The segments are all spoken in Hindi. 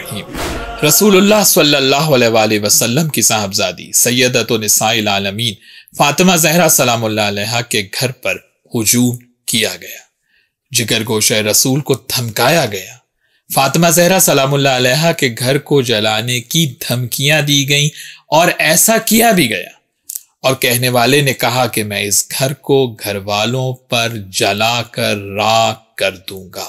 रहीम रसूलुल्लाह सल्लल्लाहु अलैहि वसल्लम की साहबजादी सैदतनिसाइल आलमीन फातिमा जहरा सलामुल्लाह के घर पर हजूम किया गया जिगर गोश रसूल को धमकाया गया फातिमा जहरा सलामुल्लाह के घर को जलाने की धमकियां दी गईं और ऐसा किया भी गया और कहने वाले ने कहा कि मैं इस घर को घर वालों पर जला कर राख कर दूंगा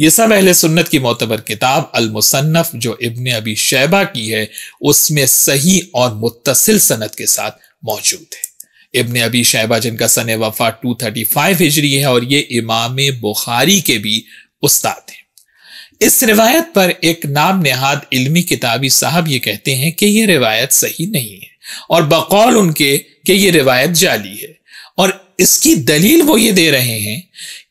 ये सब अहल सुन्नत की मोतबर किताब अल अलमुसन्फ जो इबन अबी शैबा की है उसमें सही और मुतसिल सनत के साथ मौजूद है इबन अबी शैबा जिनका सन वफा 235 हिजरी है और ये इमाम बुखारी के भी उस्ताद हैं इस रिवायत पर एक नाम नहाद इल्मी किताबी साहब ये कहते हैं कि ये रिवायत सही नहीं है और बकौल उनके कि ये रिवायत जाली है और इसकी दलील वो ये दे रहे हैं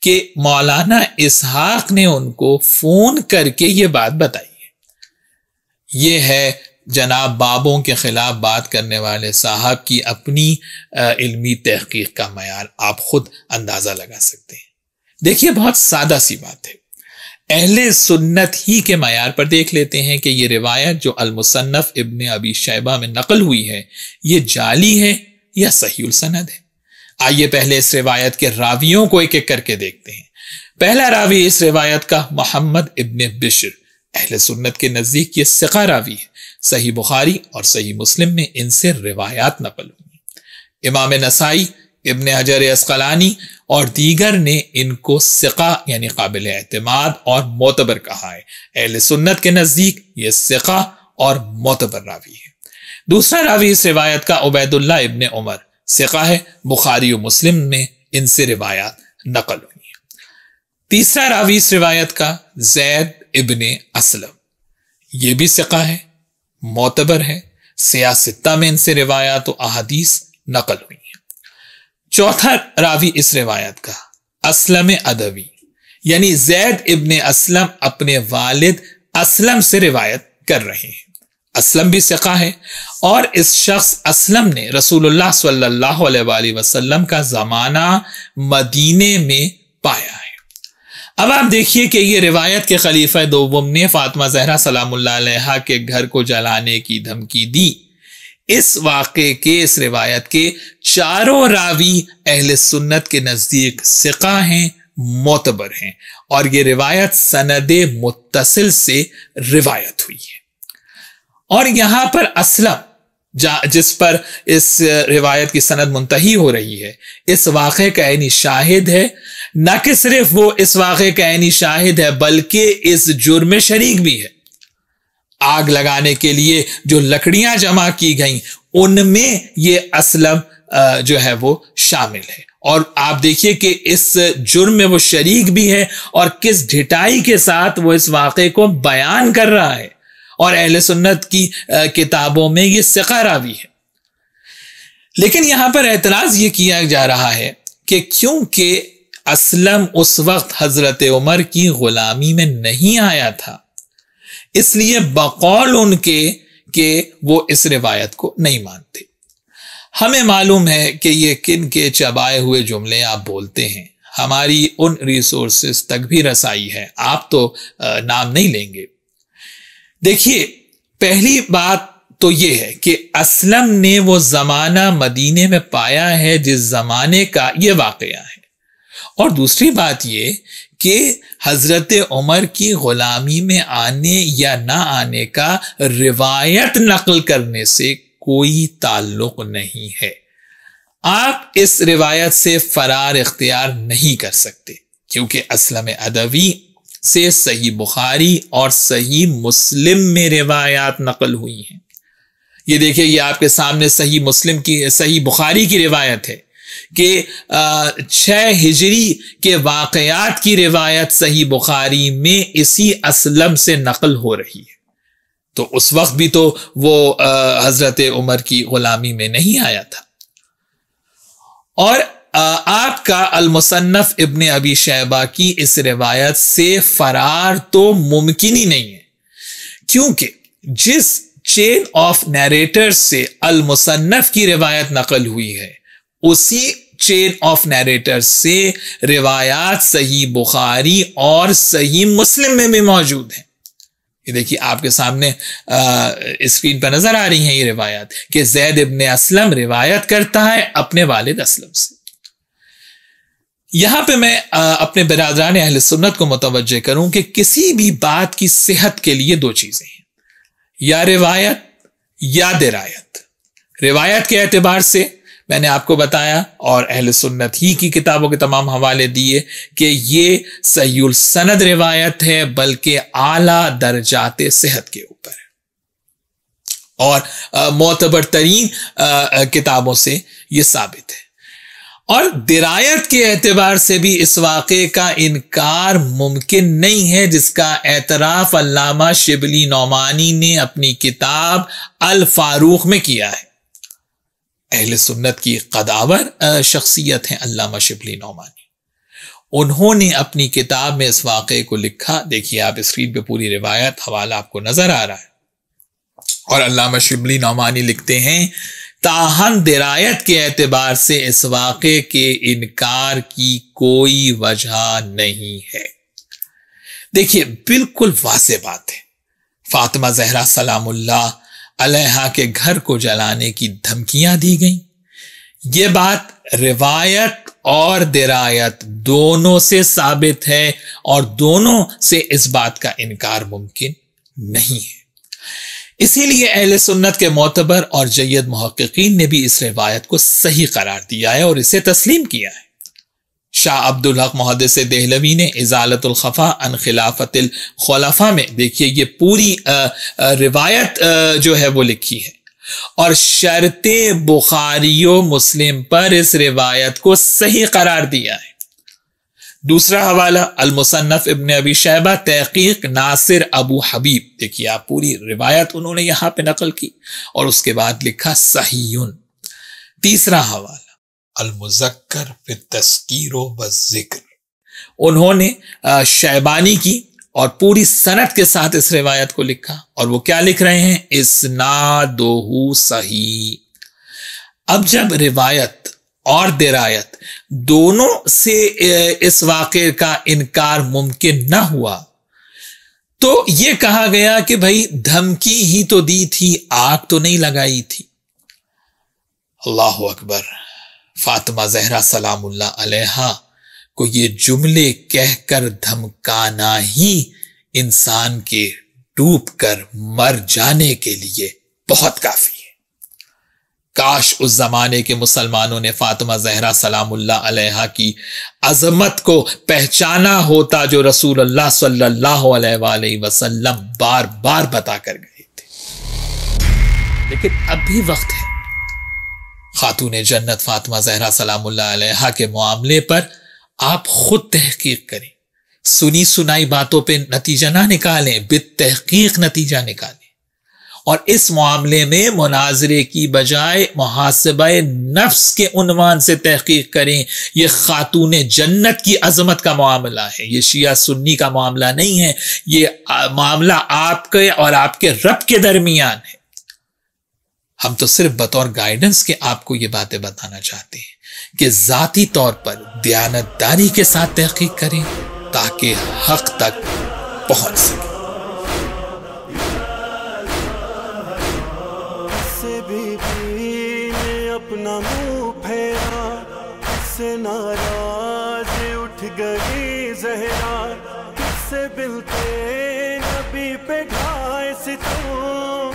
कि मौलाना इसहाक ने उनको फ़ोन करके ये बात बताई है ये है जनाब बाबों के ख़िलाफ़ बात करने वाले साहब की अपनी इल्मी तहकीक का मैार आप ख़ुद अंदाज़ा लगा सकते हैं देखिए बहुत सादा सी बात है अहले सुन्नत ही के मैार पर देख लेते हैं कि ये रिवायत जो अलमुसन्फ़ इबन अबी शैबा में नकल हुई है ये जाली है या सही सनद है आइए पहले इस रिवायत के रावियों को एक एक करके देखते हैं पहला रावी इस रिवायत का मोहम्मद इबन बिशर अहल सुन्नत के नज़दीक ये सिका रावी है सही बुखारी और सही मुस्लिम में इनसे रिवायात नकल हुई इमाम नसाई इबन हजर असकलानी और दीगर ने इनको सिका यानी काबिल एतमाद और मोतबर कहा है अहल सुन्नत के नज़दीक ये सिका और मोतबर रावी है दूसरा रावी इस रिवायत का उबैदुल्ला इबन उमर सिका है बुखारी और मुस्लिम में इनसे रिवायात नकल हुई तीसरा रावी इस रिवायत का जैद इबन असलम ये भी सिका है मोतबर है सियासत्ता में इनसे रिवायात और अहादीस नकल हुई है चौथा रावी इस रिवायत का असलम अदवी यानी जैद इबन असलम अपने वालिद असलम से रिवायत कर रहे हैं असलम भी सिका है और इस शख्स असलम ने रसूलुल्लाह सल्लल्लाहु वसल्लम का ज़माना मदीने में पाया है अब आप देखिए कि ये रिवायत के खलीफा दोम ने फातमा जहरा सलाम के घर को जलाने की धमकी दी इस वाक़े के इस रिवायत के चारों रावी अहल सुन्नत के नज़दीक सिका हैं मोतबर हैं और ये रिवायत सनद मुतसिल से रिवायत हुई है और यहां पर असलम जिस पर इस रिवायत की सनद मुंतही हो रही है इस वाक़े का यानी शाहिद है न कि सिर्फ वो इस वाक़े का यानी शाहिद है बल्कि इस जुर्म में शरीक भी है आग लगाने के लिए जो लकड़ियां जमा की गई उनमें ये असलम जो है वो शामिल है और आप देखिए कि इस जुर्म में वो शरीक भी है और किस ढिटाई के साथ वो इस वाक़े को बयान कर रहा है और अहल सुन्नत की किताबों में ये सिकारा भी है लेकिन यहाँ पर एतराज़ ये किया जा रहा है कि क्योंकि असलम उस वक्त हज़रत उमर की ग़ुलामी में नहीं आया था इसलिए बकौल उनके के वो इस रिवायत को नहीं मानते हमें मालूम है कि ये किन के चबाए हुए जुमले आप बोलते हैं हमारी उन रिसोर्सेस तक भी रसाई है आप तो नाम नहीं लेंगे देखिए पहली बात तो ये है कि असलम ने वो जमाना मदीने में पाया है जिस जमाने का ये वाकया है और दूसरी बात ये कि हज़रत उमर की ग़ुलामी में आने या ना आने का रिवायत नकल करने से कोई ताल्लुक नहीं है आप इस रिवायत से फरार इख्तियार नहीं कर सकते क्योंकि असलम अदवी से सही बुखारी और सही मुस्लिम में रिवायात नकल हुई हैं ये देखिए ये आपके सामने सही मुस्लिम की सही बुखारी की रिवायत है कि छह हिजरी के वाकयात की रिवायत सही बुखारी में इसी असलम से नकल हो रही है तो उस वक्त भी तो वो हज़रत उमर की ग़ुलामी में नहीं आया था और आपका अलमुसन्फ इबन अबी शैबा की इस रिवायत से फरार तो मुमकिन ही नहीं है क्योंकि जिस चेन ऑफ नरेटर से अलमुसन्फ की रिवायत नकल हुई है उसी चेन ऑफ नरेटर से रिवायात सही बुखारी और सही मुस्लिम में भी मौजूद है ये देखिए आपके सामने स्क्रीन पर नजर आ रही है ये रिवायत कि जैद इबन असलम रिवायत करता है अपने वालिद असलम से यहां पे मैं अपने बिरादरान अहल सुन्नत को मुतवजह करूं कि किसी भी बात की सेहत के लिए दो चीज़ें हैं या रिवायत या दिरायत रिवायत के एतबार से मैंने आपको बताया और अहल सुन्नत ही की किताबों के तमाम हवाले दिए कि ये सयुल सनद रिवायत है बल्कि आला दर्जात सेहत के ऊपर और मोतबर तरीन किताबों से ये साबित है और दिरायत के एतबार से भी इस वाक़े का इनकार मुमकिन नहीं है जिसका एतराफ़ अल्लामा शिबली नौमानी ने अपनी किताब अल फारूक में किया है अहल सुन्नत की कदावर शख्सियत हैं अल्लामा शिबली नौमानी उन्होंने अपनी किताब में इस वाक़े को लिखा देखिए आप स्क्रीन पे पूरी रिवायत हवाला आपको नज़र आ रहा है और अल्लामा शिबली नौमानी लिखते हैं ताहन दिरायत के एतबार से इस वाक के इनकार की कोई वजह नहीं है देखिए बिल्कुल वाज बात है फातिमा जहरा सलामुल्लाह अलहा के घर को जलाने की धमकियां दी गई ये बात रिवायत और दिरायत दोनों से साबित है और दोनों से इस बात का इनकार मुमकिन नहीं है इसीलिए अहल सुन्नत के मोतबर और जैद महक्कीन ने भी इस रिवायत को सही करार दिया है और इसे तस्लीम किया है शाह अब्दुल हक मुहदस देहलवी ने इजालतुल्खफ़ा अन खिलाफतल खलाफा में देखिए ये पूरी आ, आ, रिवायत आ, जो है वो लिखी है और शर्त बुखारियो मुस्लिम पर इस रिवायत को सही करार दिया है दूसरा हवाला अलमुसन्फ़ इबन अबी शैबा तहकीक नासिर अबू हबीब देखिए आप पूरी रिवायत उन्होंने यहाँ पे नकल की और उसके बाद लिखा सही तीसरा हवाला अलमुजक्कर फिर तस्कीर जिक्र उन्होंने शैबानी की और पूरी सनत के साथ इस रिवायत को लिखा और वो क्या लिख रहे हैं ना दो सही अब जब रिवायत और दिरायत दोनों से इस वाक का इनकार मुमकिन न हुआ तो ये कहा गया कि भाई धमकी ही तो दी थी आग तो नहीं लगाई थी अल्लाह अकबर फातिमा जहरा सलामुल्ला को ये जुमले कहकर धमकाना ही इंसान के डूब कर मर जाने के लिए बहुत काफी काश उस जमाने के मुसलमानों ने फातिमा जहरा सलाम अलैहा की अजमत को पहचाना होता जो रसूल अल्लाह सल्लल्लाहु अलैहि वसल्लम बार बार बता कर गए थे लेकिन अब भी वक्त है खातून जन्नत फातिमा जहरा सलाम अलैहा के मामले पर आप खुद तहकीक करें सुनी सुनाई बातों पे नतीजा ना निकालें बित तहकीक नतीजा निकालें और इस मामले में मुनाजरे की बजाय मुहासब नफ्स के उनवान से तहकीक करें यह खातून जन्नत की अजमत का मामला है ये शिया सुन्नी का मामला नहीं है ये मामला आपके और आपके रब के दरमियान है हम तो सिर्फ बतौर गाइडेंस के आपको ये बातें बताना चाहते हैं कि ज़ाती तौर पर दयानतदारी के साथ तहकीक करें ताकि हक तक पहुंच सकें गई जहरा किससे मिलते नबी पे ढाए सितों